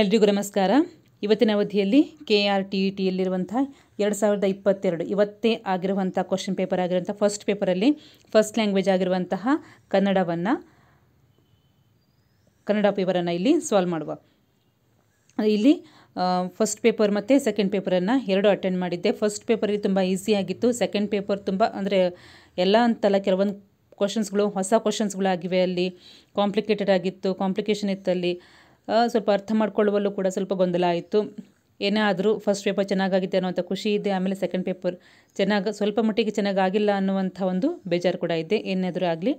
ಎಲ್ರಿಗೂ ನಮಸ್ಕಾರ ಇವತ್ತಿನ ಅವಧಿಯಲ್ಲಿ K R T E e ಟಿಯಲ್ಲಿರುವಂಥ ಎರಡು ಸಾವಿರದ ಇಪ್ಪತ್ತೆರಡು ಇವತ್ತೇ ಆಗಿರುವಂಥ ಕ್ವಶನ್ ಪೇಪರ್ ಆಗಿರುವಂಥ ಫಸ್ಟ್ ಪೇಪರಲ್ಲಿ ಫಸ್ಟ್ ಲ್ಯಾಂಗ್ವೇಜ್ ಆಗಿರುವಂತಹ ಕನ್ನಡವನ್ನು ಕನ್ನಡ ಪೇಪರನ್ನು ಇಲ್ಲಿ ಸಾಲ್ವ್ ಮಾಡುವ ಇಲ್ಲಿ ಫಸ್ಟ್ ಪೇಪರ್ ಮತ್ತು ಸೆಕೆಂಡ್ ಪೇಪರನ್ನು ಎರಡು ಅಟೆಂಡ್ ಮಾಡಿದ್ದೆ ಫಸ್ಟ್ ಪೇಪರಲ್ಲಿ ತುಂಬ ಈಸಿಯಾಗಿತ್ತು ಸೆಕೆಂಡ್ ಪೇಪರ್ ತುಂಬ ಅಂದರೆ ಎಲ್ಲ ಅಂತಲ್ಲ ಕೆಲವೊಂದು ಕ್ವಶನ್ಸ್ಗಳು ಹೊಸ ಕ್ವಶನ್ಸ್ಗಳಾಗಿವೆ ಅಲ್ಲಿ ಕಾಂಪ್ಲಿಕೇಟೆಡ್ ಆಗಿತ್ತು ಕಾಂಪ್ಲಿಕೇಶನ್ ಇತ್ತು ಅಲ್ಲಿ ಸ್ವಲ್ಪ ಅರ್ಥ ಮಾಡ್ಕೊಳ್ಳುವಲ್ಲೂ ಕೂಡ ಸ್ವಲ್ಪ ಗೊಂದಲ ಆಯಿತು ಏನೇ ಆದರೂ ಫಸ್ಟ್ ಪೇಪರ್ ಚೆನ್ನಾಗಾಗಿದೆ ಅನ್ನೋಂಥ ಖುಷಿ ಇದೆ ಆಮೇಲೆ ಸೆಕೆಂಡ್ ಪೇಪರ್ ಚೆನ್ನಾಗಿ ಸ್ವಲ್ಪ ಮಟ್ಟಿಗೆ ಆಗಿಲ್ಲ ಅನ್ನುವಂಥ ಒಂದು ಬೇಜಾರು ಕೂಡ ಇದೆ ಏನಾದರೂ ಆಗಲಿ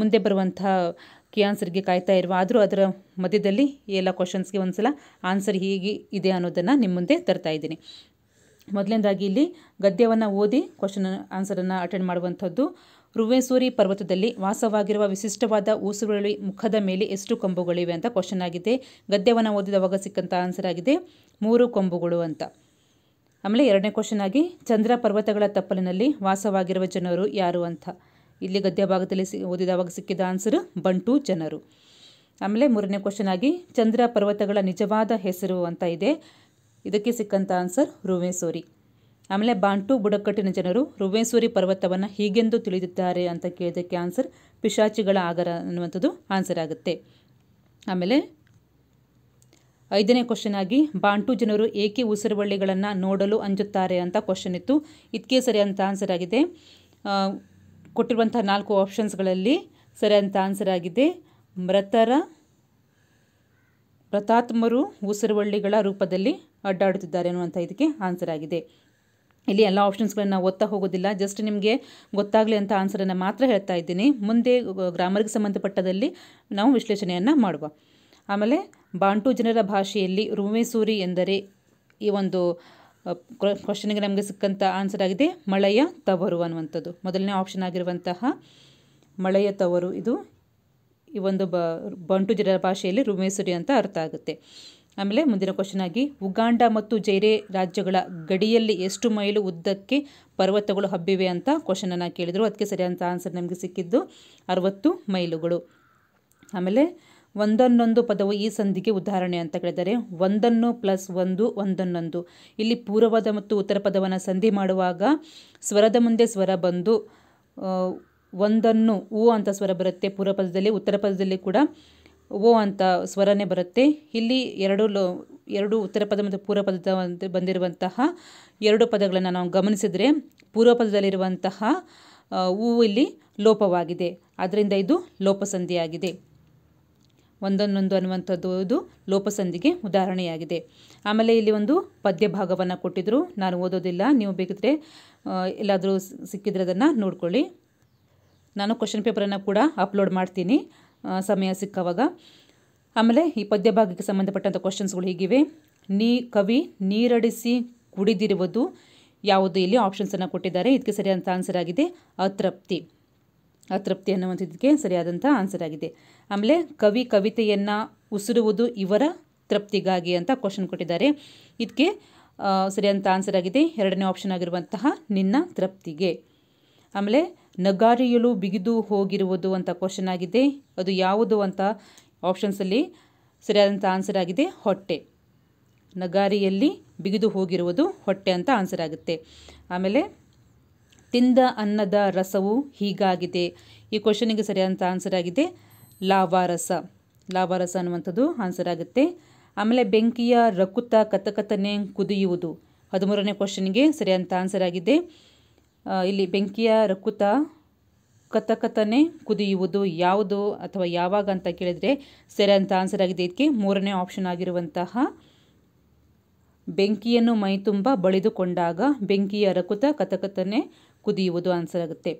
ಮುಂದೆ ಬರುವಂಥ ಕಿ ಆನ್ಸರ್ಗೆ ಕಾಯ್ತಾ ಇರುವ ಆದರೂ ಅದರ ಮಧ್ಯದಲ್ಲಿ ಎಲ್ಲ ಕ್ವಶನ್ಸ್ಗೆ ಒಂದು ಸಲ ಆನ್ಸರ್ ಹೀಗೆ ಇದೆ ಅನ್ನೋದನ್ನು ನಿಮ್ಮ ಮುಂದೆ ತರ್ತಾ ಇದ್ದೀನಿ ಮೊದಲನೇದಾಗಿ ಇಲ್ಲಿ ಗದ್ಯವನ್ನು ಓದಿ ಕ್ವಶನ್ ಆನ್ಸರನ್ನು ಅಟೆಂಡ್ ಮಾಡುವಂಥದ್ದು ರುವೇಸೂರಿ ಪರ್ವತದಲ್ಲಿ ವಾಸವಾಗಿರುವ ವಿಶಿಷ್ಟವಾದ ಊಸುರುಳಿ ಮುಖದ ಮೇಲೆ ಎಷ್ಟು ಕೊಂಬುಗಳಿವೆ ಅಂತ ಕ್ವಶನ್ ಆಗಿದೆ ಗದ್ಯವನ್ನು ಓದಿದವಾಗ ಸಿಕ್ಕಂಥ ಆನ್ಸರ್ ಆಗಿದೆ ಮೂರು ಕೊಂಬುಗಳು ಅಂತ ಆಮೇಲೆ ಎರಡನೇ ಕ್ವಶನ್ ಆಗಿ ಚಂದ್ರ ಪರ್ವತಗಳ ತಪ್ಪಲಿನಲ್ಲಿ ವಾಸವಾಗಿರುವ ಜನರು ಯಾರು ಅಂತ ಇಲ್ಲಿ ಗದ್ಯ ಭಾಗದಲ್ಲಿ ಸಿ ಓದಿದವಾಗ ಸಿಕ್ಕಿದ ಆನ್ಸರ್ ಬಂಟು ಜನರು ಆಮೇಲೆ ಮೂರನೇ ಕ್ವಶನ್ ಆಗಿ ಚಂದ್ರ ಪರ್ವತಗಳ ನಿಜವಾದ ಹೆಸರು ಅಂತ ಇದೆ ಇದಕ್ಕೆ ಸಿಕ್ಕಂಥ ಆನ್ಸರ್ ರುವೇಸೂರಿ ಆಮೇಲೆ ಬಾಂಟು ಬುಡಕಟ್ಟಿನ ಜನರು ರುವೇಸೂರಿ ಪರ್ವತವನ್ನು ಹೀಗೆಂದು ತಿಳಿದಿದ್ದಾರೆ ಅಂತ ಕೇಳಿದ್ದಕ್ಕೆ ಆನ್ಸರ್ ಪಿಶಾಚಿಗಳ ಆಗರ ಅನ್ನುವಂಥದ್ದು ಆನ್ಸರ್ ಆಗುತ್ತೆ ಆಮೇಲೆ ಐದನೇ ಕ್ವಶನ್ ಆಗಿ ಬಾಂಟು ಜನರು ಏಕೆ ಉಸಿರುವಳ್ಳಿಗಳನ್ನು ನೋಡಲು ಅಂಜುತ್ತಾರೆ ಅಂತ ಕ್ವಶನ್ ಇತ್ತು ಇದಕ್ಕೆ ಸರಿಯಾದಂಥ ಆನ್ಸರ್ ಆಗಿದೆ ಕೊಟ್ಟಿರುವಂಥ ನಾಲ್ಕು ಆಪ್ಷನ್ಸ್ಗಳಲ್ಲಿ ಸರಿಯಾದಂಥ ಆನ್ಸರ್ ಆಗಿದೆ ಮೃತರ ಪ್ರತಾತ್ಮರು ಉಸಿರುವಳ್ಳಿಗಳ ರೂಪದಲ್ಲಿ ಅಡ್ಡಾಡುತ್ತಿದ್ದಾರೆ ಅನ್ನುವಂಥ ಇದಕ್ಕೆ ಆನ್ಸರ್ ಆಗಿದೆ ಇಲ್ಲಿ ಎಲ್ಲ ಆಪ್ಷನ್ಸ್ಗಳನ್ನು ಓದ್ತಾ ಹೋಗೋದಿಲ್ಲ ಜಸ್ಟ್ ನಿಮಗೆ ಗೊತ್ತಾಗಲಿ ಅಂತ ಆನ್ಸರನ್ನು ಮಾತ್ರ ಹೇಳ್ತಾ ಇದ್ದೀನಿ ಮುಂದೆ ಗ್ರಾಮರ್ಗೆ ಸಂಬಂಧಪಟ್ಟದಲ್ಲಿ ನಾವು ವಿಶ್ಲೇಷಣೆಯನ್ನು ಮಾಡುವ ಆಮೇಲೆ ಬಾಂಟು ಜನರ ಭಾಷೆಯಲ್ಲಿ ರುಮೇಸೂರಿ ಎಂದರೆ ಈ ಒಂದು ಕ್ವಶನ್ಗೆ ನಮಗೆ ಸಿಕ್ಕಂಥ ಆನ್ಸರ್ ಆಗಿದೆ ಮಳೆಯ ತವರು ಅನ್ನುವಂಥದ್ದು ಮೊದಲನೇ ಆಪ್ಷನ್ ಆಗಿರುವಂತಹ ಮಳೆಯ ತವರು ಇದು ಈ ಒಂದು ಬ ಬಂಟು ಜನರ ಭಾಷೆಯಲ್ಲಿ ರುಮೇಸೂರಿ ಅಂತ ಅರ್ಥ ಆಗುತ್ತೆ ಆಮೇಲೆ ಮುಂದಿನ ಕ್ವಶನ್ ಆಗಿ ಉಗಾಂಡ ಮತ್ತು ಜೈರೆ ರಾಜ್ಯಗಳ ಗಡಿಯಲ್ಲಿ ಎಷ್ಟು ಮೈಲು ಉದ್ದಕ್ಕೆ ಪರ್ವತಗಳು ಹಬ್ಬಿವೆ ಅಂತ ಕ್ವಶನನ್ನು ಕೇಳಿದರು ಅದಕ್ಕೆ ಸರಿಯಾದಂಥ ಆನ್ಸರ್ ನಮಗೆ ಸಿಕ್ಕಿದ್ದು ಅರವತ್ತು ಮೈಲುಗಳು ಆಮೇಲೆ ಒಂದನ್ನೊಂದು ಪದವು ಈ ಸಂಧಿಗೆ ಉದಾಹರಣೆ ಅಂತ ಕೇಳಿದರೆ ಒಂದನ್ನು ಪ್ಲಸ್ ಒಂದು ಒಂದನ್ನೊಂದು ಇಲ್ಲಿ ಪೂರ್ವದ ಮತ್ತು ಉತ್ತರ ಪದವನ್ನು ಸಂಧಿ ಮಾಡುವಾಗ ಸ್ವರದ ಮುಂದೆ ಸ್ವರ ಬಂದು ಒಂದನ್ನು ಊ ಅಂತ ಸ್ವರ ಬರುತ್ತೆ ಪೂರ್ವ ಪದದಲ್ಲಿ ಉತ್ತರ ಪದದಲ್ಲಿ ಕೂಡ ಓ ಅಂತ ಸ್ವರನೇ ಬರುತ್ತೆ ಇಲ್ಲಿ ಎರಡು ಲೋ ಎರಡು ಉತ್ತರ ಪದ ಮತ್ತು ಪೂರ್ವ ಪದದ ಬಂದಿರುವಂತಹ ಎರಡು ಪದಗಳನ್ನು ನಾವು ಗಮನಿಸಿದರೆ ಪೂರ್ವ ಪದದಲ್ಲಿರುವಂತಹ ಹೂ ಇಲ್ಲಿ ಲೋಪವಾಗಿದೆ ಆದ್ದರಿಂದ ಇದು ಲೋಪಸಂಧಿಯಾಗಿದೆ ಒಂದೊಂದೊಂದು ಅನ್ನುವಂಥದ್ದು ಇದು ಲೋಪಸಂಧಿಗೆ ಉದಾಹರಣೆಯಾಗಿದೆ ಆಮೇಲೆ ಇಲ್ಲಿ ಒಂದು ಪದ್ಯ ಭಾಗವನ್ನು ಕೊಟ್ಟಿದ್ದರು ನಾನು ಓದೋದಿಲ್ಲ ನೀವು ಬೇಕಿದ್ರೆ ಎಲ್ಲಾದರೂ ಸಿಕ್ಕಿದ್ರೆ ಅದನ್ನು ನೋಡ್ಕೊಳ್ಳಿ ನಾನು ಕ್ವಶನ್ ಪೇಪರನ್ನು ಕೂಡ ಅಪ್ಲೋಡ್ ಮಾಡ್ತೀನಿ ಸಮಯ ಸಿಕ್ಕವಾಗ ಆಮೇಲೆ ಈ ಪದ್ಯ ಭಾಗಕ್ಕೆ ಸಂಬಂಧಪಟ್ಟಂಥ ಕ್ವಶನ್ಸ್ಗಳು ಹೀಗಿವೆ ನೀ ಕವಿ ನೀರಡಿಸಿ ಕುಡಿದಿರುವುದು ಯಾವುದು ಇಲ್ಲಿ ಆಪ್ಷನ್ಸನ್ನು ಕೊಟ್ಟಿದ್ದಾರೆ ಇದಕ್ಕೆ ಸರಿಯಾದಂಥ ಆನ್ಸರ್ ಆಗಿದೆ ಅತೃಪ್ತಿ ಅತೃಪ್ತಿ ಅನ್ನುವಂಥದ್ದಕ್ಕೆ ಸರಿಯಾದಂಥ ಆನ್ಸರ್ ಆಗಿದೆ ಆಮೇಲೆ ಕವಿ ಕವಿತೆಯನ್ನು ಉಸಿರುವುದು ಇವರ ತೃಪ್ತಿಗಾಗಿ ಅಂತ ಕ್ವಶನ್ ಕೊಟ್ಟಿದ್ದಾರೆ ಇದಕ್ಕೆ ಸರಿಯಾದಂಥ ಆನ್ಸರ್ ಆಗಿದೆ ಎರಡನೇ ಆಪ್ಷನ್ ಆಗಿರುವಂತಹ ನಿನ್ನ ತೃಪ್ತಿಗೆ ಆಮೇಲೆ ನಗಾರಿಯಲು ಬಿಗಿದು ಹೋಗಿರುವುದು ಅಂತ ಕ್ವಶನ್ ಆಗಿದೆ ಅದು ಯಾವುದು ಅಂತ ಆಪ್ಷನ್ಸಲ್ಲಿ ಸರಿಯಾದಂಥ ಆನ್ಸರ್ ಆಗಿದೆ ಹೊಟ್ಟೆ ನಗಾರಿಯಲ್ಲಿ ಬಿಗಿದು ಹೋಗಿರುವುದು ಹೊಟ್ಟೆ ಅಂತ ಆನ್ಸರ್ ಆಗುತ್ತೆ ಆಮೇಲೆ ತಿಂದ ಅನ್ನದ ರಸವು ಹೀಗಾಗಿದೆ ಈ ಕ್ವಶನಿಗೆ ಸರಿಯಾದಂಥ ಆನ್ಸರ್ ಆಗಿದೆ ಲಾವಾರಸ ಲಾವಾರಸ ಅನ್ನುವಂಥದ್ದು ಆನ್ಸರ್ ಆಗುತ್ತೆ ಆಮೇಲೆ ಬೆಂಕಿಯ ರಕುತ ಕತಕತನೆ ಕುದಿಯುವುದು ಹದಿಮೂರನೇ ಕ್ವಶನ್ಗೆ ಸರಿಯಾದಂಥ ಆನ್ಸರ್ ಆಗಿದೆ ಇಲ್ಲಿ ಬೆಂಕಿಯ ರಕುತ ಕತಕತನೆ ಕುದಿಯುವುದು ಯಾವುದು ಅಥವಾ ಯಾವಾಗ ಅಂತ ಕೇಳಿದರೆ ಸರಿ ಅಂತ ಆನ್ಸರ್ ಆಗಿದೆ ಇದಕ್ಕೆ ಮೂರನೇ ಆಪ್ಷನ್ ಆಗಿರುವಂತಹ ಬೆಂಕಿಯನ್ನು ಮೈತುಂಬ ಬಳಿದುಕೊಂಡಾಗ ಬೆಂಕಿಯ ರಕುತ ಕಥಕಥನೆ ಕುದಿಯುವುದು ಆನ್ಸರ್ ಆಗುತ್ತೆ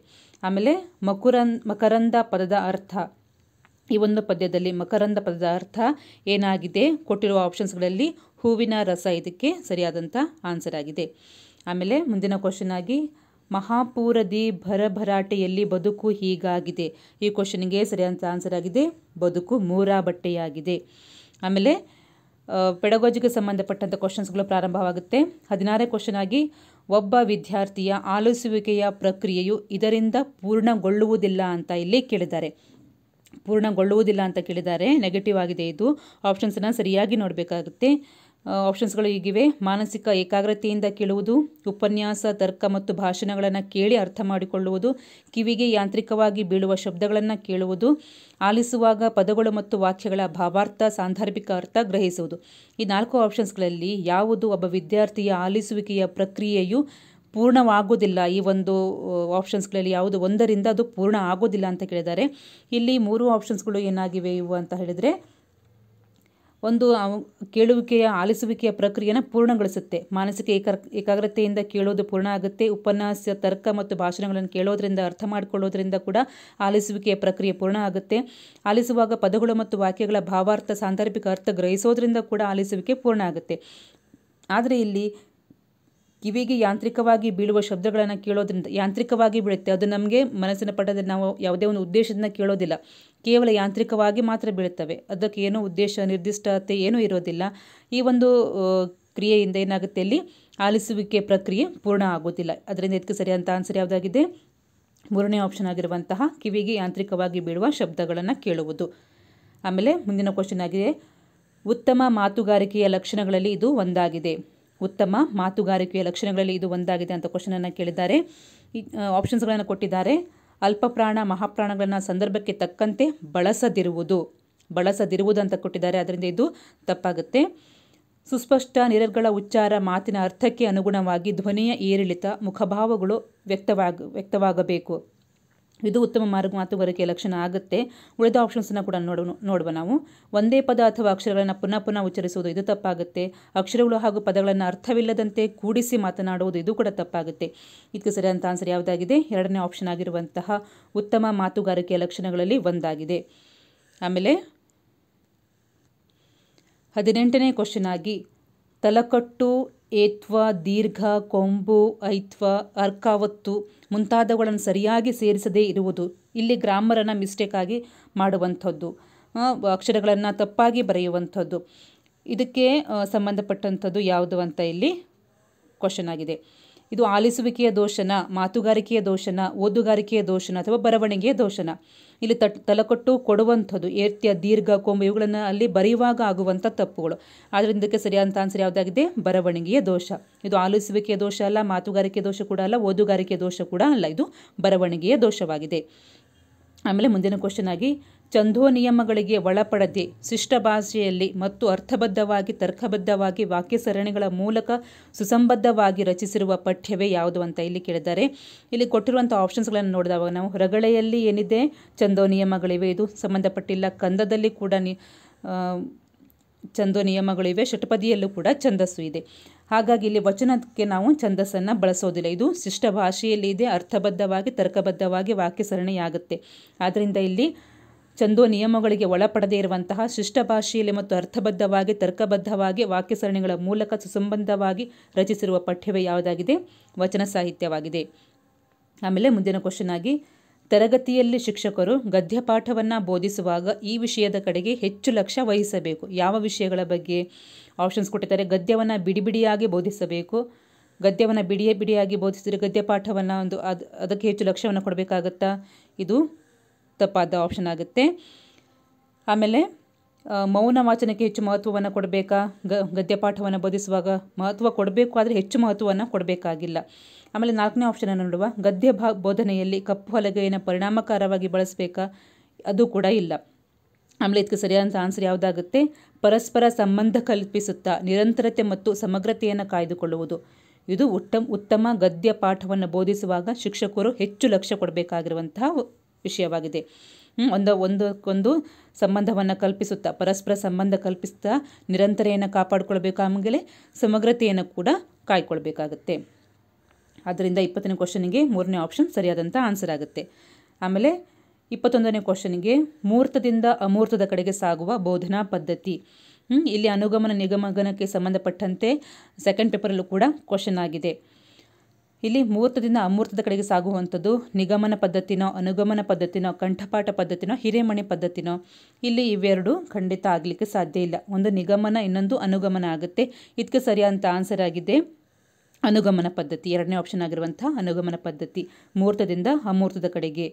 ಆಮೇಲೆ ಮಕುರನ್ ಮಕರಂದ ಪದದ ಅರ್ಥ ಈ ಒಂದು ಪದ್ಯದಲ್ಲಿ ಮಕರಂದ ಪದದ ಅರ್ಥ ಏನಾಗಿದೆ ಕೊಟ್ಟಿರುವ ಆಪ್ಷನ್ಸ್ಗಳಲ್ಲಿ ಹೂವಿನ ರಸ ಇದಕ್ಕೆ ಸರಿಯಾದಂಥ ಆನ್ಸರ್ ಆಗಿದೆ ಆಮೇಲೆ ಮುಂದಿನ ಕ್ವಶನ್ ಆಗಿ ಮಹಾಪೂರದಿ ಭರಭರಾಟೆಯಲ್ಲಿ ಬದುಕು ಹೀಗಾಗಿದೆ ಈ ಕ್ವಶನ್ಗೆ ಸರಿಯಾದ ಆನ್ಸರ್ ಆಗಿದೆ ಬದುಕು ಮೂರಾ ಬಟ್ಟೆಯಾಗಿದೆ ಆಮೇಲೆ ಪೆಡಗೋಜಿಗೆ ಸಂಬಂಧಪಟ್ಟಂಥ ಕ್ವಶನ್ಸ್ಗಳು ಪ್ರಾರಂಭವಾಗುತ್ತೆ ಹದಿನಾರೇ ಕ್ವಶನ್ ಆಗಿ ಒಬ್ಬ ವಿದ್ಯಾರ್ಥಿಯ ಆಲಿಸುವಿಕೆಯ ಪ್ರಕ್ರಿಯೆಯು ಇದರಿಂದ ಪೂರ್ಣಗೊಳ್ಳುವುದಿಲ್ಲ ಅಂತ ಇಲ್ಲಿ ಕೇಳಿದ್ದಾರೆ ಪೂರ್ಣಗೊಳ್ಳುವುದಿಲ್ಲ ಅಂತ ಕೇಳಿದ್ದಾರೆ ನೆಗೆಟಿವ್ ಆಗಿದೆ ಇದು ಆಪ್ಷನ್ಸನ್ನು ಸರಿಯಾಗಿ ನೋಡಬೇಕಾಗುತ್ತೆ ಆಪ್ಷನ್ಸ್ಗಳು ಈಗಿವೆ ಮಾನಸಿಕ ಏಕಾಗ್ರತೆಯಿಂದ ಕೇಳುವುದು ಉಪನ್ಯಾಸ ತರ್ಕ ಮತ್ತು ಭಾಷಣಗಳನ್ನು ಕೇಳಿ ಅರ್ಥ ಮಾಡಿಕೊಳ್ಳುವುದು ಕಿವಿಗೆ ಯಾಂತ್ರಿಕವಾಗಿ ಬೀಳುವ ಶಬ್ದಗಳನ್ನು ಕೇಳುವುದು ಆಲಿಸುವಾಗ ಪದಗಳು ಮತ್ತು ವಾಕ್ಯಗಳ ಭಾವಾರ್ಥ ಸಾಂದರ್ಭಿಕ ಅರ್ಥ ಗ್ರಹಿಸುವುದು ಈ ನಾಲ್ಕು ಆಪ್ಷನ್ಸ್ಗಳಲ್ಲಿ ಯಾವುದು ಒಬ್ಬ ವಿದ್ಯಾರ್ಥಿಯ ಆಲಿಸುವಿಕೆಯ ಪ್ರಕ್ರಿಯೆಯು ಪೂರ್ಣವಾಗುವುದಿಲ್ಲ ಈ ಒಂದು ಆಪ್ಷನ್ಸ್ಗಳಲ್ಲಿ ಯಾವುದು ಒಂದರಿಂದ ಅದು ಪೂರ್ಣ ಆಗೋದಿಲ್ಲ ಅಂತ ಕೇಳಿದ್ದಾರೆ ಇಲ್ಲಿ ಮೂರು ಆಪ್ಷನ್ಸ್ಗಳು ಏನಾಗಿವೆ ಇವು ಅಂತ ಹೇಳಿದರೆ ಒಂದು ಕೇಳುವಿಕೆಯ ಆಲಿಸುವಿಕೆಯ ಪ್ರಕ್ರಿಯೆಯನ್ನು ಪೂರ್ಣಗೊಳಿಸುತ್ತೆ ಮಾನಸಿಕ ಏಕ ಏಕಾಗ್ರತೆಯಿಂದ ಕೇಳೋದು ಪೂರ್ಣ ಆಗುತ್ತೆ ಉಪನ್ಯಾಸ ತರ್ಕ ಮತ್ತು ಭಾಷಣಗಳನ್ನು ಕೇಳೋದ್ರಿಂದ ಅರ್ಥ ಮಾಡಿಕೊಳ್ಳೋದ್ರಿಂದ ಕೂಡ ಆಲಿಸುವಿಕೆಯ ಪ್ರಕ್ರಿಯೆ ಪೂರ್ಣ ಆಗುತ್ತೆ ಆಲಿಸುವಾಗ ಪದಗಳು ಮತ್ತು ವಾಕ್ಯಗಳ ಭಾವಾರ್ಥ ಸಾಂದರ್ಭಿಕ ಅರ್ಥ ಗ್ರಹಿಸೋದ್ರಿಂದ ಕೂಡ ಆಲಿಸುವಿಕೆ ಪೂರ್ಣ ಆಗುತ್ತೆ ಆದರೆ ಇಲ್ಲಿ ಕಿವಿಗೆ ಯಾಂತ್ರಿಕವಾಗಿ ಬೀಳುವ ಶಬ್ದಗಳನ್ನು ಕೇಳೋದ್ರಿಂದ ಯಾಂತ್ರಿಕವಾಗಿ ಬೀಳುತ್ತೆ ಅದು ನಮಗೆ ಮನಸ್ಸಿನ ಪಟ್ಟದಲ್ಲಿ ನಾವು ಯಾವುದೇ ಒಂದು ಉದ್ದೇಶದಿಂದ ಕೇಳೋದಿಲ್ಲ ಕೇವಲ ಯಾಂತ್ರಿಕವಾಗಿ ಮಾತ್ರ ಬೀಳುತ್ತವೆ ಅದಕ್ಕೆ ಏನೋ ಉದ್ದೇಶ ನಿರ್ದಿಷ್ಟತೆ ಏನೂ ಇರೋದಿಲ್ಲ ಈ ಒಂದು ಕ್ರಿಯೆಯಿಂದ ಏನಾಗುತ್ತೆ ಅಲ್ಲಿ ಆಲಿಸುವಿಕೆ ಪ್ರಕ್ರಿಯೆ ಪೂರ್ಣ ಆಗೋದಿಲ್ಲ ಅದರಿಂದ ಇದಕ್ಕೆ ಅಂತ ಆನ್ಸರ್ ಯಾವುದಾಗಿದೆ ಮೂರನೇ ಆಪ್ಷನ್ ಆಗಿರುವಂತಹ ಕಿವಿಗೆ ಯಾಂತ್ರಿಕವಾಗಿ ಬೀಳುವ ಶಬ್ದಗಳನ್ನು ಕೇಳುವುದು ಆಮೇಲೆ ಮುಂದಿನ ಕ್ವಶನ್ ಆಗಿದೆ ಉತ್ತಮ ಮಾತುಗಾರಿಕೆಯ ಲಕ್ಷಣಗಳಲ್ಲಿ ಇದು ಒಂದಾಗಿದೆ ಉತ್ತಮ ಮಾತುಗಾರಿಕೆಯ ಲಕ್ಷಣಗಳಲ್ಲಿ ಇದು ಒಂದಾಗಿದೆ ಅಂತ ಕ್ವಶನನ್ನು ಕೇಳಿದ್ದಾರೆ ಆಪ್ಷನ್ಸ್ಗಳನ್ನು ಕೊಟ್ಟಿದ್ದಾರೆ ಅಲ್ಪಪ್ರಾಣ ಮಹಾಪ್ರಾಣಗಳನ್ನು ಸಂದರ್ಭಕ್ಕೆ ತಕ್ಕಂತೆ ಬಳಸದಿರುವುದು ಬಳಸದಿರುವುದು ಅಂತ ಕೊಟ್ಟಿದ್ದಾರೆ ಅದರಿಂದ ಇದು ತಪ್ಪಾಗುತ್ತೆ ಸುಸ್ಪಷ್ಟ ನಿರರ್ಗಳ ಉಚ್ಚಾರ ಮಾತಿನ ಅರ್ಥಕ್ಕೆ ಅನುಗುಣವಾಗಿ ಧ್ವನಿಯ ಏರಿಳಿತ ಮುಖಭಾವಗಳು ವ್ಯಕ್ತವಾಗ ವ್ಯಕ್ತವಾಗಬೇಕು ಇದು ಉತ್ತಮ ಮಾರ್ಗ ಮಾತುಗಾರಿಕೆಯ ಲಕ್ಷಣ ಆಗುತ್ತೆ ಉಳಿದ ಆಪ್ಷನ್ಸ್ನ ಕೂಡ ನೋಡ ನೋಡುವ ನಾವು ಒಂದೇ ಪದ ಅಥವಾ ಅಕ್ಷರಗಳನ್ನು ಪುನಃ ಪುನಃ ಉಚ್ಚರಿಸುವುದು ಇದು ತಪ್ಪಾಗುತ್ತೆ ಅಕ್ಷರಗಳು ಹಾಗೂ ಪದಗಳನ್ನು ಅರ್ಥವಿಲ್ಲದಂತೆ ಕೂಡಿಸಿ ಮಾತನಾಡುವುದು ಇದು ಕೂಡ ತಪ್ಪಾಗುತ್ತೆ ಇದಕ್ಕೆ ಸರಿಯಾದಂಥ ಆನ್ಸರ್ ಯಾವುದಾಗಿದೆ ಎರಡನೇ ಆಪ್ಷನ್ ಆಗಿರುವಂತಹ ಉತ್ತಮ ಮಾತುಗಾರಿಕೆಯ ಲಕ್ಷಣಗಳಲ್ಲಿ ಒಂದಾಗಿದೆ ಆಮೇಲೆ ಹದಿನೆಂಟನೇ ಕ್ವಶನ್ ಆಗಿ ತಲಕಟ್ಟು ಏತ್ವ ದೀರ್ಘ ಕೊಂಬು ಐತ್ವ ಅರ್ಕಾವತ್ತು ಮುಂತಾದವುಗಳನ್ನು ಸರಿಯಾಗಿ ಸೇರಿಸದೇ ಇರುವುದು ಇಲ್ಲಿ ಗ್ರಾಮರನ್ನು ಮಿಸ್ಟೇಕಾಗಿ ಮಾಡುವಂಥದ್ದು ಅಕ್ಷರಗಳನ್ನು ತಪ್ಪಾಗಿ ಬರೆಯುವಂಥದ್ದು ಇದಕ್ಕೆ ಸಂಬಂಧಪಟ್ಟಂಥದ್ದು ಯಾವುದು ಅಂತ ಇಲ್ಲಿ ಕ್ವಶನ್ ಆಗಿದೆ ಇದು ಆಲಿಸುವಿಕೆಯ ದೋಷನ ಮಾತುಗಾರಿಕೆಯ ದೋಷನ ಓದುಗಾರಿಕೆಯ ದೋಷನ ಅಥವಾ ಬರವಣಿಗೆಯ ದೋಷನ ಇಲ್ಲಿ ತಟ್ ತಲೆಕೊಟ್ಟು ಕೊಡುವಂಥದ್ದು ಏರ್ತ್ಯ ದೀರ್ಘ ಕೊಂಬು ಇವುಗಳನ್ನು ಅಲ್ಲಿ ಬರೆಯುವಾಗ ಆಗುವಂಥ ತಪ್ಪುಗಳು ಆದ್ದರಿಂದ ಇದಕ್ಕೆ ಸರಿಯಾದಂಥ ಆನ್ಸರ್ ಯಾವುದಾಗಿದೆ ಬರವಣಿಗೆಯ ದೋಷ ಇದು ಆಲಿಸುವಿಕೆಯ ದೋಷ ಅಲ್ಲ ಮಾತುಗಾರಿಕೆ ದೋಷ ಕೂಡ ಅಲ್ಲ ಓದುಗಾರಿಕೆ ದೋಷ ಕೂಡ ಅಲ್ಲ ಇದು ಬರವಣಿಗೆಯ ದೋಷವಾಗಿದೆ ಆಮೇಲೆ ಮುಂದಿನ ಕ್ವಶನ್ ಆಗಿ ಛಂದೋ ನಿಯಮಗಳಿಗೆ ಒಳಪಡದೆ ಶಿಷ್ಟ ಭಾಷೆಯಲ್ಲಿ ಮತ್ತು ಅರ್ಥಬದ್ಧವಾಗಿ ತರ್ಕಬದ್ಧವಾಗಿ ವಾಕ್ಯ ಸರಣಿಗಳ ಮೂಲಕ ಸುಸಂಬದ್ಧವಾಗಿ ರಚಿಸಿರುವ ಪಠ್ಯವೇ ಯಾವುದು ಅಂತ ಇಲ್ಲಿ ಕೇಳಿದ್ದಾರೆ ಇಲ್ಲಿ ಕೊಟ್ಟಿರುವಂಥ ಆಪ್ಷನ್ಸ್ಗಳನ್ನು ನೋಡಿದಾಗ ನಾವು ರಗಳೆಯಲ್ಲಿ ಏನಿದೆ ಛಂದೋ ನಿಯಮಗಳಿವೆ ಇದು ಸಂಬಂಧಪಟ್ಟಿಲ್ಲ ಕಂದದಲ್ಲಿ ಕೂಡ ನಿ ಛಂದೋ ನಿಯಮಗಳಿವೆ ಷಟ್ಪದಿಯಲ್ಲೂ ಕೂಡ ಛಂದಸ್ಸು ಇದೆ ಹಾಗಾಗಿ ಇಲ್ಲಿ ವಚನಕ್ಕೆ ನಾವು ಛಂದಸ್ಸನ್ನು ಬಳಸೋದಿಲ್ಲ ಇದು ಶಿಷ್ಟ ಭಾಷೆಯಲ್ಲಿ ಇದೆ ಅರ್ಥಬದ್ಧವಾಗಿ ತರ್ಕಬದ್ಧವಾಗಿ ವಾಕ್ಯ ಸರಣಿಯಾಗುತ್ತೆ ಆದ್ದರಿಂದ ಇಲ್ಲಿ ಚಂದೋ ನಿಯಮಗಳಿಗೆ ಒಳಪಡದೇ ಇರುವಂತಹ ಶಿಷ್ಟ ಭಾಷೆಯಲ್ಲಿ ಮತ್ತು ಅರ್ಥಬದ್ಧವಾಗಿ ತರ್ಕಬದ್ಧವಾಗಿ ವಾಕ್ಯ ಸರಣಿಗಳ ಮೂಲಕ ಸುಸಂಬಂಧವಾಗಿ ರಚಿಸಿರುವ ಪಠ್ಯವೇ ಯಾವುದಾಗಿದೆ ವಚನ ಸಾಹಿತ್ಯವಾಗಿದೆ ಆಮೇಲೆ ಮುಂದಿನ ಕ್ವಶನ್ ಆಗಿ ತರಗತಿಯಲ್ಲಿ ಶಿಕ್ಷಕರು ಗದ್ಯಪಾಠವನ್ನು ಬೋಧಿಸುವಾಗ ಈ ವಿಷಯದ ಕಡೆಗೆ ಹೆಚ್ಚು ಲಕ್ಷ್ಯ ವಹಿಸಬೇಕು ಯಾವ ವಿಷಯಗಳ ಬಗ್ಗೆ ಆಪ್ಷನ್ಸ್ ಕೊಟ್ಟಿದ್ದಾರೆ ಗದ್ಯವನ್ನು ಬಿಡಿಬಿಡಿಯಾಗಿ ಬೋಧಿಸಬೇಕು ಗದ್ಯವನ್ನು ಬಿಡಿಯೇ ಬಿಡಿಯಾಗಿ ಬೋಧಿಸಿದರೆ ಗದ್ಯಪಾಠವನ್ನು ಒಂದು ಅದು ಅದಕ್ಕೆ ಹೆಚ್ಚು ಲಕ್ಷ್ಯವನ್ನು ಕೊಡಬೇಕಾಗತ್ತಾ ಇದು ತಪ್ಪಾದ ಆಪ್ಷನ್ ಆಗುತ್ತೆ ಆಮೇಲೆ ಮೌನ ವಾಚನಕ್ಕೆ ಹೆಚ್ಚು ಮಹತ್ವವನ್ನು ಕೊಡಬೇಕಾ ಗ ಗದ್ಯಪಾಠವನ್ನು ಬೋಧಿಸುವಾಗ ಮಹತ್ವ ಕೊಡಬೇಕು ಆದರೆ ಹೆಚ್ಚು ಮಹತ್ವವನ್ನು ಕೊಡಬೇಕಾಗಿಲ್ಲ ಆಮೇಲೆ ನಾಲ್ಕನೇ ಆಪ್ಷನನ್ನು ನೋಡುವ ಗದ್ಯ ಭಾ ಬೋಧನೆಯಲ್ಲಿ ಕಪ್ಪು ಹಲಗೆಯನ್ನು ಪರಿಣಾಮಕಾರವಾಗಿ ಬಳಸಬೇಕಾ ಅದು ಕೂಡ ಇಲ್ಲ ಆಮೇಲೆ ಇದಕ್ಕೆ ಸರಿಯಾದಂಥ ಆನ್ಸರ್ ಯಾವುದಾಗುತ್ತೆ ಪರಸ್ಪರ ಸಂಬಂಧ ಕಲ್ಪಿಸುತ್ತಾ ನಿರಂತರತೆ ಮತ್ತು ಸಮಗ್ರತೆಯನ್ನು ಕಾಯ್ದುಕೊಳ್ಳುವುದು ಇದು ಉತ್ತಮ ಉತ್ತಮ ಗದ್ಯ ಪಾಠವನ್ನು ಬೋಧಿಸುವಾಗ ಶಿಕ್ಷಕರು ಹೆಚ್ಚು ಲಕ್ಷ್ಯ ಕೊಡಬೇಕಾಗಿರುವಂತಹ ವಿಷಯವಾಗಿದೆ ಒಂದು ಒಂದಕ್ಕೊಂದು ಸಂಬಂಧವನ್ನು ಕಲ್ಪಿಸುತ್ತಾ ಪರಸ್ಪರ ಸಂಬಂಧ ಕಲ್ಪಿಸ್ತಾ ನಿರಂತರೆಯನ್ನು ಕಾಪಾಡಿಕೊಳ್ಬೇಕು ಆಮೇಲೆ ಸಮಗ್ರತೆಯನ್ನು ಕೂಡ ಕಾಯ್ಕೊಳ್ಬೇಕಾಗುತ್ತೆ ಆದ್ದರಿಂದ ಇಪ್ಪತ್ತನೇ ಕ್ವಶನಿಗೆ ಮೂರನೇ ಆಪ್ಷನ್ ಸರಿಯಾದಂಥ ಆನ್ಸರ್ ಆಗುತ್ತೆ ಆಮೇಲೆ ಇಪ್ಪತ್ತೊಂದನೇ ಕ್ವಶನಿಗೆ ಮೂರ್ತದಿಂದ ಅಮೂರ್ತದ ಕಡೆಗೆ ಸಾಗುವ ಬೋಧನಾ ಪದ್ಧತಿ ಇಲ್ಲಿ ಅನುಗಮನ ನಿಗಮಗನಕ್ಕೆ ಸಂಬಂಧಪಟ್ಟಂತೆ ಸೆಕೆಂಡ್ ಪೇಪರಲ್ಲೂ ಕೂಡ ಕ್ವಶನ್ ಆಗಿದೆ ಇಲ್ಲಿ ಮುಹೂರ್ತದಿಂದ ಅಮೂರ್ತದ ಕಡೆಗೆ ಸಾಗುವಂಥದ್ದು ನಿಗಮನ ಪದ್ಧತಿನೋ ಅನುಗಮನ ಪದ್ಧತಿನೋ ಕಂಠಪಾಠ ಪದ್ಧತಿನೋ ಹಿರೇಮಣಿ ಪದ್ಧತಿನೋ ಇಲ್ಲಿ ಇವೆರಡು ಖಂಡಿತ ಆಗಲಿಕ್ಕೆ ಸಾಧ್ಯ ಇಲ್ಲ ಒಂದು ನಿಗಮನ ಇನ್ನೊಂದು ಅನುಗಮನ ಆಗುತ್ತೆ ಇದಕ್ಕೆ ಸರಿಯಾದಂಥ ಆನ್ಸರ್ ಆಗಿದೆ ಅನುಗಮನ ಪದ್ಧತಿ ಎರಡನೇ ಆಪ್ಷನ್ ಆಗಿರುವಂಥ ಅನುಗಮನ ಪದ್ಧತಿ ಮುಹೂರ್ತದಿಂದ ಅಮೂರ್ತದ ಕಡೆಗೆ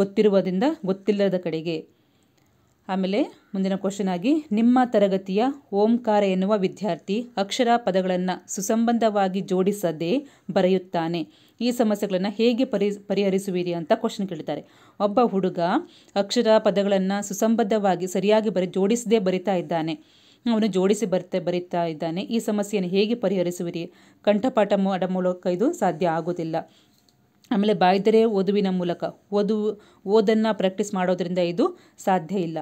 ಗೊತ್ತಿರುವುದರಿಂದ ಗೊತ್ತಿಲ್ಲದ ಕಡೆಗೆ ಆಮೇಲೆ ಮುಂದಿನ ಕ್ವಶನ್ ಆಗಿ ನಿಮ್ಮ ತರಗತಿಯ ಓಂಕಾರ ಎನ್ನುವ ವಿದ್ಯಾರ್ಥಿ ಅಕ್ಷರ ಪದಗಳನ್ನು ಸುಸಂಬಂಧವಾಗಿ ಜೋಡಿಸದೆ ಬರೆಯುತ್ತಾನೆ ಈ ಸಮಸ್ಯೆಗಳನ್ನು ಹೇಗೆ ಪರಿ ಪರಿಹರಿಸುವಿರಿ ಅಂತ ಕ್ವಶನ್ ಕೇಳ್ತಾರೆ ಒಬ್ಬ ಹುಡುಗ ಅಕ್ಷರ ಪದಗಳನ್ನು ಸುಸಂಬದ್ಧವಾಗಿ ಸರಿಯಾಗಿ ಬರಿ ಜೋಡಿಸದೇ ಬರಿತಾ ಇದ್ದಾನೆ ಅವನು ಜೋಡಿಸಿ ಬರ್ತಾ ಬರಿತಾ ಇದ್ದಾನೆ ಈ ಸಮಸ್ಯೆಯನ್ನು ಹೇಗೆ ಪರಿಹರಿಸುವಿರಿ ಕಂಠಪಾಠ ಮಾಡೋ ಮೂಲಕ ಇದು ಸಾಧ್ಯ ಆಗೋದಿಲ್ಲ ಆಮೇಲೆ ಬಾಯ್ದರೆ ಓದುವಿನ ಮೂಲಕ ಓದು ಓದನ್ನು ಪ್ರಾಕ್ಟೀಸ್ ಮಾಡೋದರಿಂದ ಇದು ಸಾಧ್ಯ ಇಲ್ಲ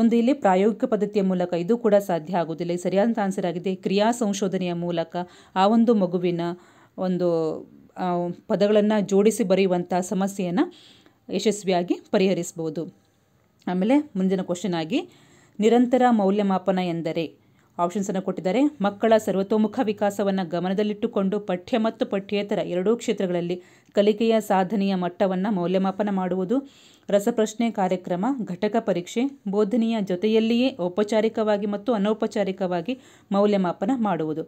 ಒಂದು ಇಲ್ಲಿ ಪ್ರಾಯೋಗಿಕ ಪದ್ಧತಿಯ ಮೂಲಕ ಇದು ಕೂಡ ಸಾಧ್ಯ ಆಗೋದಿಲ್ಲ ಈ ಸರಿಯಾದಂಥ ಆನ್ಸರ್ ಆಗಿದೆ ಕ್ರಿಯಾ ಸಂಶೋಧನೆಯ ಮೂಲಕ ಆ ಒಂದು ಮಗುವಿನ ಒಂದು ಪದಗಳನ್ನು ಜೋಡಿಸಿ ಬರೆಯುವಂಥ ಸಮಸ್ಯೆಯನ್ನು ಯಶಸ್ವಿಯಾಗಿ ಪರಿಹರಿಸ್ಬೋದು ಆಮೇಲೆ ಮುಂದಿನ ಕ್ವಶನ್ ಆಗಿ ನಿರಂತರ ಮೌಲ್ಯಮಾಪನ ಎಂದರೆ ಆಪ್ಷನ್ಸನ್ನು ಕೊಟ್ಟಿದ್ದಾರೆ ಮಕ್ಕಳ ಸರ್ವತೋಮುಖ ವಿಕಾಸವನ್ನು ಗಮನದಲ್ಲಿಟ್ಟುಕೊಂಡು ಪಠ್ಯ ಮತ್ತು ಪಠ್ಯೇತರ ಎರಡೂ ಕ್ಷೇತ್ರಗಳಲ್ಲಿ ಕಲಿಕೆಯ ಸಾಧನೆಯ ಮಟ್ಟವನ್ನು ಮೌಲ್ಯಮಾಪನ ಮಾಡುವುದು ರಸಪ್ರಶ್ನೆ ಕಾರ್ಯಕ್ರಮ ಘಟಕ ಪರೀಕ್ಷೆ ಬೋಧನೆಯ ಜೊತೆಯಲ್ಲಿಯೇ ಔಪಚಾರಿಕವಾಗಿ ಮತ್ತು ಅನೌಪಚಾರಿಕವಾಗಿ ಮೌಲ್ಯಮಾಪನ ಮಾಡುವುದು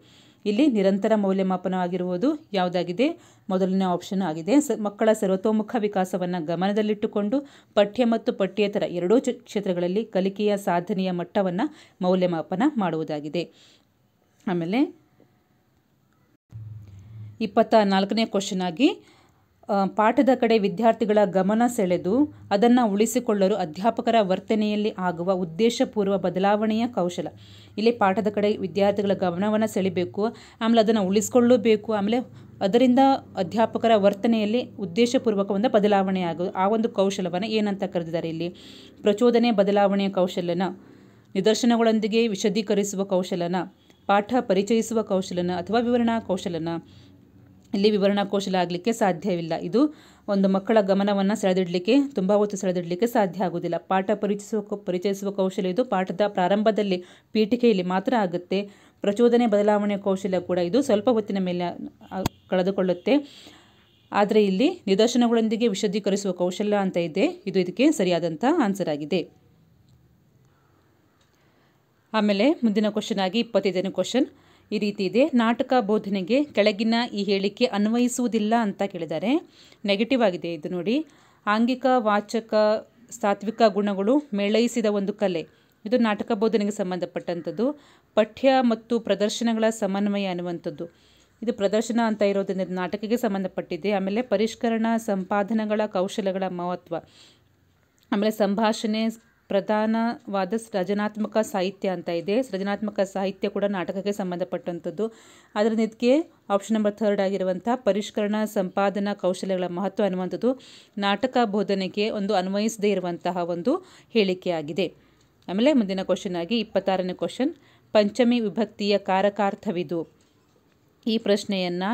ಇಲ್ಲಿ ನಿರಂತರ ಮೌಲ್ಯಮಾಪನ ಆಗಿರುವುದು ಯಾವುದಾಗಿದೆ ಮೊದಲನೇ ಆಪ್ಷನ್ ಆಗಿದೆ ಮಕ್ಕಳ ಸರ್ವತೋಮುಖ ವಿಕಾಸವನ್ನು ಗಮನದಲ್ಲಿಟ್ಟುಕೊಂಡು ಪಠ್ಯ ಮತ್ತು ಪಠ್ಯೇತರ ಎರಡೂ ಕ್ಷೇತ್ರಗಳಲ್ಲಿ ಕಲಿಕೆಯ ಸಾಧನೆಯ ಮಟ್ಟವನ್ನು ಮೌಲ್ಯಮಾಪನ ಮಾಡುವುದಾಗಿದೆ ಆಮೇಲೆ ಇಪ್ಪತ್ತ ನಾಲ್ಕನೇ ಕ್ವಶನ್ ಆಗಿ ಪಾಠದ ಕಡೆ ವಿದ್ಯಾರ್ಥಿಗಳ ಗಮನ ಸೆಳೆದು ಅದನ್ನು ಉಳಿಸಿಕೊಳ್ಳಲು ಅಧ್ಯಾಪಕರ ವರ್ತನೆಯಲ್ಲಿ ಆಗುವ ಉದ್ದೇಶಪೂರ್ವ ಬದಲಾವಣೆಯ ಕೌಶಲ ಇಲ್ಲಿ ಪಾಠದ ಕಡೆ ವಿದ್ಯಾರ್ಥಿಗಳ ಗಮನವನ್ನು ಸೆಳಿಬೇಕು ಆಮೇಲೆ ಅದನ್ನು ಉಳಿಸ್ಕೊಳ್ಳಬೇಕು ಆಮೇಲೆ ಅದರಿಂದ ಅಧ್ಯಾಪಕರ ವರ್ತನೆಯಲ್ಲಿ ಉದ್ದೇಶಪೂರ್ವಕ ಒಂದು ಬದಲಾವಣೆ ಆಗೋದು ಆ ಒಂದು ಕೌಶಲವನ್ನು ಏನಂತ ಕರೆದಿದ್ದಾರೆ ಇಲ್ಲಿ ಪ್ರಚೋದನೆ ಬದಲಾವಣೆಯ ಕೌಶಲ್ಯನ ನಿದರ್ಶನಗಳೊಂದಿಗೆ ವಿಶದೀಕರಿಸುವ ಕೌಶಲನ ಪಾಠ ಪರಿಚಯಿಸುವ ಕೌಶಲನ ಅಥವಾ ವಿವರಣಾ ಕೌಶಲನ ಇಲ್ಲಿ ವಿವರಣಾ ಕೌಶಲ್ಯ ಆಗಲಿಕ್ಕೆ ಸಾಧ್ಯವಿಲ್ಲ ಇದು ಒಂದು ಮಕ್ಕಳ ಗಮನವನ್ನು ಸೆಳೆದಿಡಲಿಕ್ಕೆ ತುಂಬ ಹೊತ್ತು ಸೆಳೆದಿಡಲಿಕ್ಕೆ ಸಾಧ್ಯ ಆಗುವುದಿಲ್ಲ ಪಾಠ ಪರಿಚಯಿಸುವ ಪರಿಚಯಿಸುವ ಕೌಶಲ್ಯ ಇದು ಪಾಠದ ಪ್ರಾರಂಭದಲ್ಲಿ ಪೀಠಿಕೆಯಲ್ಲಿ ಮಾತ್ರ ಆಗುತ್ತೆ ಪ್ರಚೋದನೆ ಬದಲಾವಣೆ ಕೌಶಲ್ಯ ಕೂಡ ಇದು ಸ್ವಲ್ಪ ಹೊತ್ತಿನ ಮೇಲೆ ಕಳೆದುಕೊಳ್ಳುತ್ತೆ ಆದರೆ ಇಲ್ಲಿ ನಿದರ್ಶನಗಳೊಂದಿಗೆ ವಿಶದೀಕರಿಸುವ ಕೌಶಲ್ಯ ಅಂತ ಇದೆ ಇದು ಇದಕ್ಕೆ ಸರಿಯಾದಂಥ ಆನ್ಸರ್ ಆಗಿದೆ ಆಮೇಲೆ ಮುಂದಿನ ಕ್ವಶನ್ ಆಗಿ ಇಪ್ಪತ್ತೈದನೇ ಕ್ವಶನ್ ಈ ರೀತಿ ಇದೆ ನಾಟಕ ಬೋಧನೆಗೆ ಕೆಳಗಿನ ಈ ಹೇಳಿಕೆ ಅನ್ವಯಿಸುವುದಿಲ್ಲ ಅಂತ ಕೇಳಿದ್ದಾರೆ ನೆಗೆಟಿವ್ ಆಗಿದೆ ಇದು ನೋಡಿ ಆಂಗಿಕ ವಾಚಕ ಸಾತ್ವಿಕ ಗುಣಗಳು ಮೇಳೈಸಿದ ಒಂದು ಕಲೆ ಇದು ನಾಟಕ ಬೋಧನೆಗೆ ಸಂಬಂಧಪಟ್ಟಂಥದ್ದು ಪಠ್ಯ ಮತ್ತು ಪ್ರದರ್ಶನಗಳ ಸಮನ್ವಯ ಅನ್ನುವಂಥದ್ದು ಇದು ಪ್ರದರ್ಶನ ಅಂತ ಇರೋದರಿಂದ ನಾಟಕಕ್ಕೆ ಸಂಬಂಧಪಟ್ಟಿದೆ ಆಮೇಲೆ ಪರಿಷ್ಕರಣ ಸಂಪಾದನೆಗಳ ಕೌಶಲಗಳ ಮಹತ್ವ ಆಮೇಲೆ ಸಂಭಾಷಣೆ ಪ್ರಧಾನವಾದ ಸೃಜನಾತ್ಮಕ ಸಾಹಿತ್ಯ ಅಂತ ಇದೆ ಸೃಜನಾತ್ಮಕ ಸಾಹಿತ್ಯ ಕೂಡ ನಾಟಕಕ್ಕೆ ಸಂಬಂಧಪಟ್ಟಂಥದ್ದು ಅದರ ಇದಕ್ಕೆ ಆಪ್ಷನ್ ನಂಬರ್ ಥರ್ಡ್ ಆಗಿರುವಂಥ ಪರಿಷ್ಕರಣ ಸಂಪಾದನಾ ಕೌಶಲ್ಯಗಳ ಮಹತ್ವ ಅನ್ನುವಂಥದ್ದು ನಾಟಕ ಬೋಧನೆಗೆ ಒಂದು ಅನ್ವಯಿಸದೇ ಇರುವಂತಹ ಒಂದು ಹೇಳಿಕೆಯಾಗಿದೆ ಆಮೇಲೆ ಮುಂದಿನ ಕ್ವಶನ್ ಆಗಿ ಇಪ್ಪತ್ತಾರನೇ ಕ್ವಶನ್ ಪಂಚಮಿ ವಿಭಕ್ತಿಯ ಕಾರಕಾರ್ಥವಿದು ಈ ಪ್ರಶ್ನೆಯನ್ನು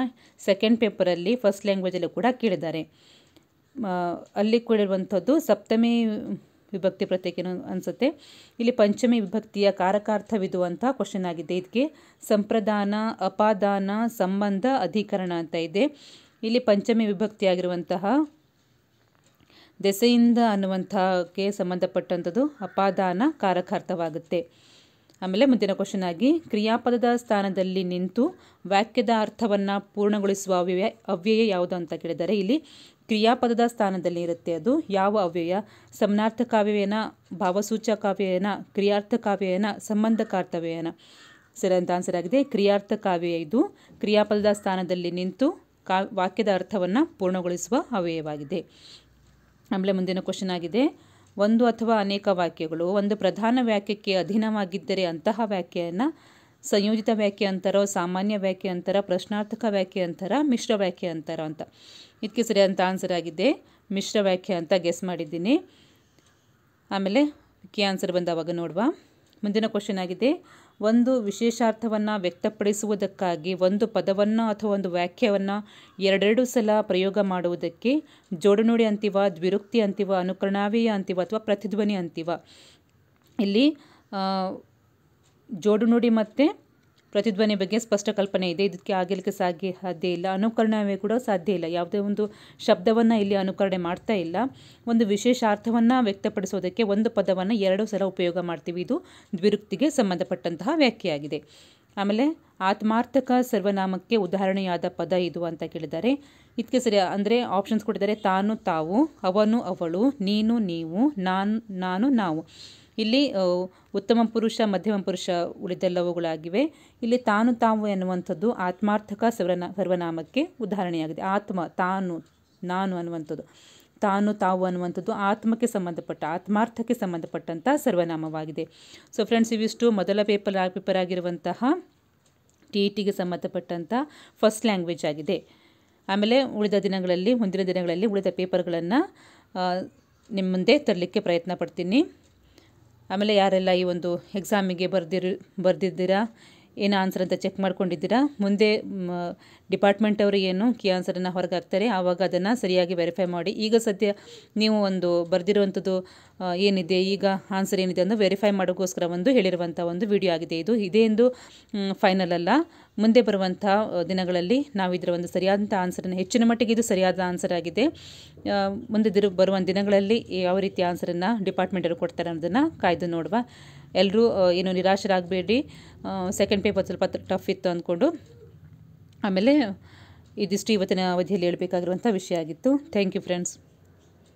ಸೆಕೆಂಡ್ ಪೇಪರಲ್ಲಿ ಫಸ್ಟ್ ಲ್ಯಾಂಗ್ವೇಜಲ್ಲೂ ಕೂಡ ಕೇಳಿದ್ದಾರೆ ಅಲ್ಲಿ ಕೂಡಿರುವಂಥದ್ದು ಸಪ್ತಮಿ ವಿಭಕ್ತಿ ಪ್ರತ್ಯೇಕ ಅನಿಸುತ್ತೆ ಇಲ್ಲಿ ಪಂಚಮಿ ವಿಭಕ್ತಿಯ ಕಾರಕಾರ್ಥವಿದು ಅಂತ ಕ್ವಶನ್ ಆಗಿದೆ ಇದಕ್ಕೆ ಸಂಪ್ರದಾನ ಅಪಾದಾನ ಸಂಬಂಧ ಅಧಿಕರಣ ಅಂತ ಇದೆ ಇಲ್ಲಿ ಪಂಚಮಿ ವಿಭಕ್ತಿಯಾಗಿರುವಂತಹ ದೆಸೆಯಿಂದ ಅನ್ನುವಂಥಕ್ಕೆ ಸಂಬಂಧಪಟ್ಟಂಥದ್ದು ಅಪಾದಾನ ಕಾರಕಾರ್ಥವಾಗುತ್ತೆ ಆಮೇಲೆ ಮುಂದಿನ ಕ್ವಶನ್ ಆಗಿ ಕ್ರಿಯಾಪದದ ಸ್ಥಾನದಲ್ಲಿ ನಿಂತು ವಾಕ್ಯದ ಅರ್ಥವನ್ನು ಪೂರ್ಣಗೊಳಿಸುವ ಅವ್ಯಯ ಅವ್ಯಯ ಯಾವುದು ಅಂತ ಕೇಳಿದರೆ ಇಲ್ಲಿ ಕ್ರಿಯಾಪದದ ಸ್ಥಾನದಲ್ಲಿ ಇರುತ್ತೆ ಅದು ಯಾವ ಅವ್ಯಯ ಸಮನಾರ್ಥ ಕಾವ್ಯವೇನ ಭಾವಸೂಚ ಕಾವ್ಯಯನ ಕ್ರಿಯಾರ್ಥ ಕಾವ್ಯಯನ ಸಂಬಂಧಕಾರ್ಥವ್ಯಯನ ಸರಿ ಅಂತ ಆನ್ಸರ್ ಆಗಿದೆ ಕ್ರಿಯಾರ್ಥ ಕಾವ್ಯ ಇದು ಕ್ರಿಯಾಪದದ ಸ್ಥಾನದಲ್ಲಿ ನಿಂತು ಕಾ ವಾಕ್ಯದ ಅರ್ಥವನ್ನು ಪೂರ್ಣಗೊಳಿಸುವ ಅವ್ಯಯವಾಗಿದೆ ಆಮೇಲೆ ಮುಂದಿನ ಕ್ವಶನ್ ಆಗಿದೆ ಒಂದು ಅಥವಾ ಅನೇಕ ವಾಕ್ಯಗಳು ಒಂದು ಪ್ರಧಾನ ವಾಕ್ಯಕ್ಕೆ ಅಧೀನವಾಗಿದ್ದರೆ ಅಂತಹ ವ್ಯಾಖ್ಯೆಯನ್ನು ಸಂಯೋಜಿತ ವ್ಯಾಖ್ಯೆ ಅಂತಾರೋ ಸಾಮಾನ್ಯ ವ್ಯಾಖ್ಯೆ ಅಂತಾರ ಪ್ರಶ್ನಾರ್ಥಕ ವ್ಯಾಖ್ಯೆ ಅಂತಾರ ಮಿಶ್ರ ವ್ಯಾಖ್ಯೆ ಅಂತಾರ ಅಂತ ಇದಕ್ಕೆ ಸರಿ ಅಂತ ಆನ್ಸರ್ ಆಗಿದೆ ಮಿಶ್ರ ವ್ಯಾಖ್ಯೆ ಅಂತ ಗೆಸ್ ಮಾಡಿದ್ದೀನಿ ಆಮೇಲೆ ಕಿ ಆನ್ಸರ್ ಬಂದಾವಾಗ ನೋಡುವ ಮುಂದಿನ ಕ್ವಶನ್ ಆಗಿದೆ ಒಂದು ವಿಶೇಷಾರ್ಥವನ್ನು ವ್ಯಕ್ತಪಡಿಸುವುದಕ್ಕಾಗಿ ಒಂದು ಪದವನ್ನು ಅಥವಾ ಒಂದು ವ್ಯಾಖ್ಯವನ್ನು ಎರಡೆರಡು ಸಲ ಪ್ರಯೋಗ ಮಾಡುವುದಕ್ಕೆ ಜೋಡುನುಡಿ ಅಂತೀವ ದ್ವಿರುಕ್ತಿ ಅಂತೀವ ಅನುಕರಣಾವೀಯ ಅಂತೀವ ಅಥವಾ ಪ್ರತಿಧ್ವನಿ ಅಂತೀವ ಇಲ್ಲಿ ಜೋಡುನುಡಿ ಮತ್ತು ಪ್ರತಿಧ್ವನಿ ಬಗ್ಗೆ ಸ್ಪಷ್ಟ ಕಲ್ಪನೆ ಇದೆ ಇದಕ್ಕೆ ಆಗಲಿಕ್ಕೆ ಸಾಧ್ಯ ಸಾಧ್ಯ ಇಲ್ಲ ಅನುಕರಣವೇ ಕೂಡ ಸಾಧ್ಯ ಇಲ್ಲ ಯಾವುದೇ ಒಂದು ಶಬ್ದವನ್ನು ಇಲ್ಲಿ ಅನುಕರಣೆ ಮಾಡ್ತಾ ಇಲ್ಲ ಒಂದು ವಿಶೇಷ ಅರ್ಥವನ್ನು ವ್ಯಕ್ತಪಡಿಸೋದಕ್ಕೆ ಒಂದು ಪದವನ್ನು ಎರಡು ಸಲ ಉಪಯೋಗ ಮಾಡ್ತೀವಿ ಇದು ದ್ವಿರುಕ್ತಿಗೆ ಸಂಬಂಧಪಟ್ಟಂತಹ ವ್ಯಾಖ್ಯೆಯಾಗಿದೆ ಆಮೇಲೆ ಆತ್ಮಾರ್ಥಕ ಸರ್ವನಾಮಕ್ಕೆ ಉದಾಹರಣೆಯಾದ ಪದ ಇದು ಅಂತ ಕೇಳಿದ್ದಾರೆ ಇದಕ್ಕೆ ಸರಿ ಅಂದರೆ ಆಪ್ಷನ್ಸ್ ಕೊಟ್ಟಿದ್ದಾರೆ ತಾನು ತಾವು ಅವನು ಅವಳು ನೀನು ನೀವು ನಾನು ನಾನು ನಾವು ಇಲ್ಲಿ ಉತ್ತಮ ಪುರುಷ ಮಧ್ಯಮ ಪುರುಷ ಉಳಿದೆಲ್ಲವುಗಳಾಗಿವೆ ಇಲ್ಲಿ ತಾನು ತಾವು ಎನ್ನುವಂಥದ್ದು ಆತ್ಮಾರ್ಥಕ ಸರ್ವನ ಸರ್ವನಾಮಕ್ಕೆ ಉದಾಹರಣೆಯಾಗಿದೆ ಆತ್ಮ ತಾನು ನಾನು ಅನ್ನುವಂಥದ್ದು ತಾನು ತಾವು ಅನ್ನುವಂಥದ್ದು ಆತ್ಮಕ್ಕೆ ಸಂಬಂಧಪಟ್ಟ ಆತ್ಮಾರ್ಥಕ್ಕೆ ಸಂಬಂಧಪಟ್ಟಂಥ ಸರ್ವನಾಮವಾಗಿದೆ ಸೊ ಫ್ರೆಂಡ್ಸ್ ಇವಿಷ್ಟು ಮೊದಲ ಪೇಪರ್ ಪೇಪರ್ ಆಗಿರುವಂತಹ ಟಿ ಇ e ಟಿಗೆ ಸಂಬಂಧಪಟ್ಟಂಥ ಫಸ್ಟ್ ಲ್ಯಾಂಗ್ವೇಜ್ ಆಗಿದೆ ಆಮೇಲೆ ಉಳಿದ ದಿನಗಳಲ್ಲಿ ಮುಂದಿನ ದಿನಗಳಲ್ಲಿ ಉಳಿದ ಪೇಪರ್ಗಳನ್ನು ನಿಮ್ಮ ಮುಂದೆ ತರಲಿಕ್ಕೆ ಪ್ರಯತ್ನ ಪಡ್ತೀನಿ ಆಮೇಲೆ ಯಾರೆಲ್ಲ ಈ ಒಂದು ಎಕ್ಸಾಮಿಗೆ ಬರ್ದಿರು ಬರ್ದಿದ್ದೀರಾ ಏನು ಆನ್ಸರ್ ಅಂತ ಚೆಕ್ ಮಾಡ್ಕೊಂಡಿದ್ದೀರಾ ಮುಂದೆ ಡಿಪಾರ್ಟ್ಮೆಂಟ್ ಅವರು ಏನು ಕೀ ಆನ್ಸರನ್ನು ಹೊರಗೆ ಹಾಕ್ತಾರೆ ಆವಾಗ ಅದನ್ನು ಸರಿಯಾಗಿ ವೆರಿಫೈ ಮಾಡಿ ಈಗ ಸದ್ಯ ನೀವು ಒಂದು ಬರೆದಿರುವಂಥದ್ದು ಏನಿದೆ ಈಗ ಆನ್ಸರ್ ಏನಿದೆ ಅಂದರೆ ವೆರಿಫೈ ಮಾಡೋಕ್ಕೋಸ್ಕರ ಒಂದು ಹೇಳಿರುವಂಥ ಒಂದು ವಿಡಿಯೋ ಆಗಿದೆ ಇದು ಇದೇ ಎಂದು ಫೈನಲ್ ಅಲ್ಲ ಮುಂದೆ ಬರುವಂಥ ದಿನಗಳಲ್ಲಿ ನಾವು ಇದರ ಒಂದು ಸರಿಯಾದಂಥ ಆನ್ಸರನ್ನು ಹೆಚ್ಚಿನ ಮಟ್ಟಿಗೆ ಇದು ಸರಿಯಾದ ಆನ್ಸರ್ ಆಗಿದೆ ಮುಂದೆ ಬರುವ ದಿನಗಳಲ್ಲಿ ಯಾವ ರೀತಿ ಆನ್ಸರನ್ನು ಡಿಪಾರ್ಟ್ಮೆಂಟರು ಕೊಡ್ತಾರೆ ಅನ್ನೋದನ್ನು ಕಾಯ್ದು ನೋಡುವ ಎಲ್ಲರೂ ಏನು ನಿರಾಶರಾಗಬೇಡಿ ಸೆಕೆಂಡ್ ಪೇಪರ್ ಸ್ವಲ್ಪ ಟಫ್ ಇತ್ತು ಅಂದ್ಕೊಂಡು ಆಮೇಲೆ ಇದಿಷ್ಟು ಇವತ್ತಿನ ಅವಧಿಯಲ್ಲಿ ಹೇಳಬೇಕಾಗಿರುವಂಥ ವಿಷಯ ಆಗಿತ್ತು ಥ್ಯಾಂಕ್ ಯು ಫ್ರೆಂಡ್ಸ್